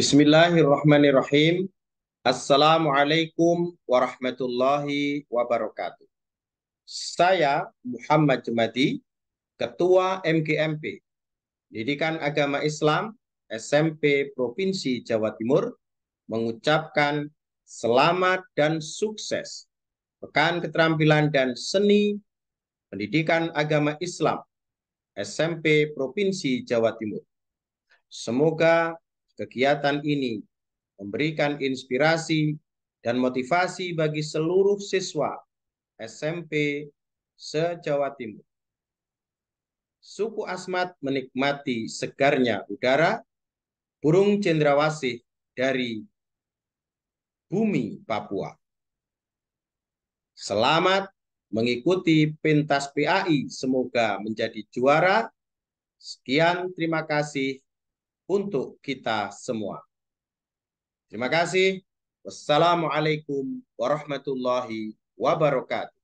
Bismillahirrahmanirrahim. Assalamualaikum warahmatullahi wabarakatuh. Saya Muhammad Jumadi, Ketua MGMP, Didikan Agama Islam SMP Provinsi Jawa Timur, mengucapkan selamat dan sukses Pekan Keterampilan dan Seni Pendidikan Agama Islam SMP Provinsi Jawa Timur. Semoga kegiatan ini memberikan inspirasi dan motivasi bagi seluruh siswa SMP se Timur. Suku Asmat menikmati segarnya udara, burung cendrawasih dari bumi Papua. Selamat mengikuti pentas PAI. Semoga menjadi juara. Sekian, terima kasih untuk kita semua. Terima kasih. Wassalamualaikum warahmatullahi wabarakatuh.